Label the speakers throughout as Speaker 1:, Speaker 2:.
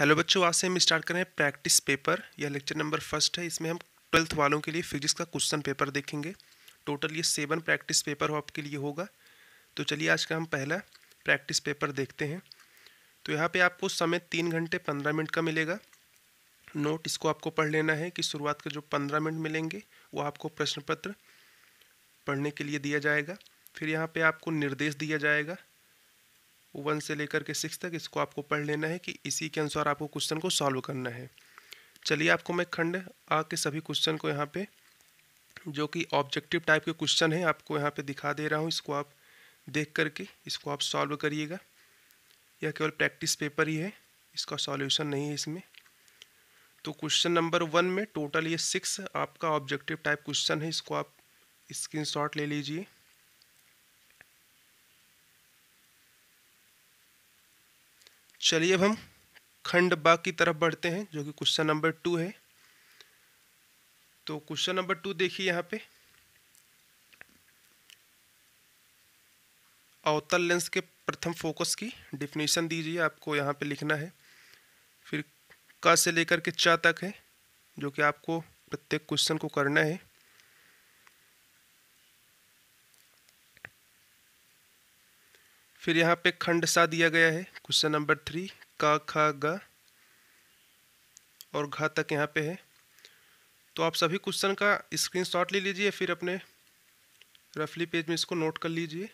Speaker 1: Hello बच्चों आज से हम स्टार्ट करें प्रैक्टिस पेपर यह लेक्चर नंबर फर्स्ट है इसमें हम ट्वेल्थ वालों के लिए फिजिक्स का क्वेश्चन पेपर देखेंगे टोटल ये सेवन प्रैक्टिस पेपर आपके लिए होगा तो चलिए आज का हम पहला प्रैक्टिस पेपर देखते हैं तो यहाँ पे आपको समय तीन घंटे पंद्रह मिनट का मिलेगा नोट इसको आपको पढ़ लेना है कि शुरुआत के जो पंद्रह मिनट मिलेंगे वो आपको प्रश्न पत्र पढ़ने के लिए दिया जाएगा फिर यहाँ पर आपको निर्देश दिया जाएगा वन से लेकर के सिक्स तक इसको आपको पढ़ लेना है कि इसी के अनुसार आपको क्वेश्चन को सॉल्व करना है चलिए आपको मैं खंड आ के सभी क्वेश्चन को यहाँ पे जो कि ऑब्जेक्टिव टाइप के क्वेश्चन है आपको यहाँ पे दिखा दे रहा हूँ इसको आप देख करके इसको आप सॉल्व करिएगा यह केवल प्रैक्टिस पेपर ही है इसका सॉल्यूशन नहीं है इसमें तो क्वेश्चन नंबर वन में टोटल ये सिक्स आपका ऑब्जेक्टिव टाइप क्वेश्चन है इसको आप स्क्रीन ले लीजिए चलिए अब हम खंड बा की तरफ बढ़ते हैं जो कि क्वेश्चन नंबर टू है तो क्वेश्चन नंबर टू देखिए यहाँ पे अवतल लेंस के प्रथम फोकस की डिफिनेशन दीजिए आपको यहाँ पे लिखना है फिर क से लेकर के च तक है जो कि आपको प्रत्येक क्वेश्चन को करना है फिर यहाँ पे खंड सा दिया गया है क्वेश्चन नंबर थ्री का खा गा और घा तक यहाँ पे है तो आप सभी क्वेश्चन का स्क्रीनशॉट ले लीजिए फिर अपने रफली पेज में इसको नोट कर लीजिए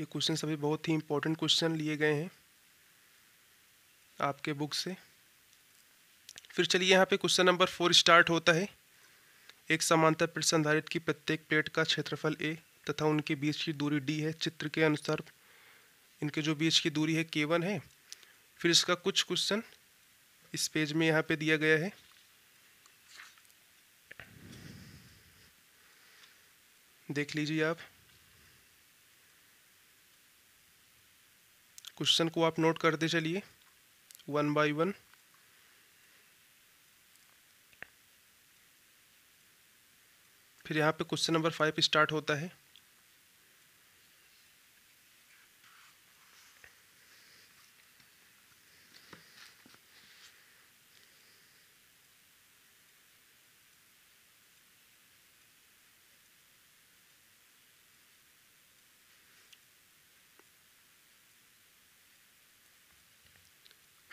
Speaker 1: ये क्वेश्चन सभी बहुत ही इम्पोर्टेंट क्वेश्चन लिए गए हैं आपके बुक से फिर चलिए यहाँ पे क्वेश्चन नंबर फोर स्टार्ट होता है एक समांतर प्लेट संधारित्र की प्रत्येक प्लेट का क्षेत्रफल ए तथा उनके बीच की दूरी डी है चित्र के अनुसार इनके जो बीच की दूरी है के वन है फिर इसका कुछ क्वेश्चन इस पेज में यहाँ पे दिया गया है देख लीजिए आप क्वेश्चन को आप नोट करते चलिए वन बाय वन फिर यहाँ पे क्वेश्चन नंबर फाइव स्टार्ट होता है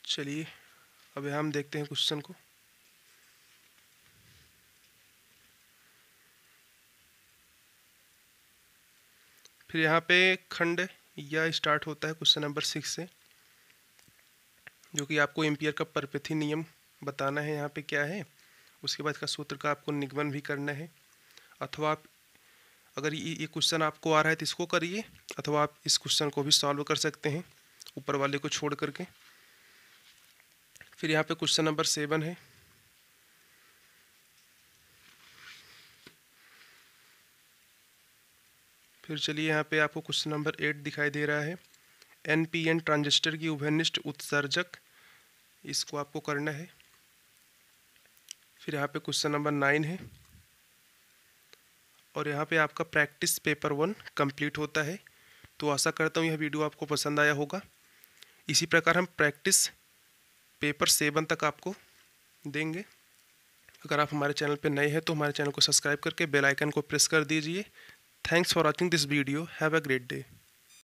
Speaker 1: चलिए अब हम देखते हैं क्वेश्चन को फिर यहाँ पे खंड या स्टार्ट होता है क्वेश्चन नंबर सिक्स से जो कि आपको एम्पियर का परपथि नियम बताना है यहाँ पे क्या है उसके बाद इसका सूत्र का आपको निगमन भी करना है अथवा आप अगर ये ये क्वेश्चन आपको आ रहा है तो इसको करिए अथवा आप इस क्वेश्चन को भी सॉल्व कर सकते हैं ऊपर वाले को छोड़ करके फिर यहाँ पे क्वेश्चन नंबर सेवन है फिर चलिए यहाँ पे आपको क्वेश्चन नंबर एट दिखाई दे रहा है एन पी एन ट्रांजिस्टर की उभयनिष्ठ उत्सर्जक इसको आपको करना है फिर यहाँ पे क्वेश्चन नंबर नाइन है और यहाँ पे आपका प्रैक्टिस पेपर वन कंप्लीट होता है तो आशा करता हूँ यह वीडियो आपको पसंद आया होगा इसी प्रकार हम प्रैक्टिस पेपर सेवन तक आपको देंगे अगर आप हमारे चैनल पर नए हैं तो हमारे चैनल को सब्सक्राइब करके बेल आइकन को प्रेस कर दीजिए Thanks for watching this video. Have a great day.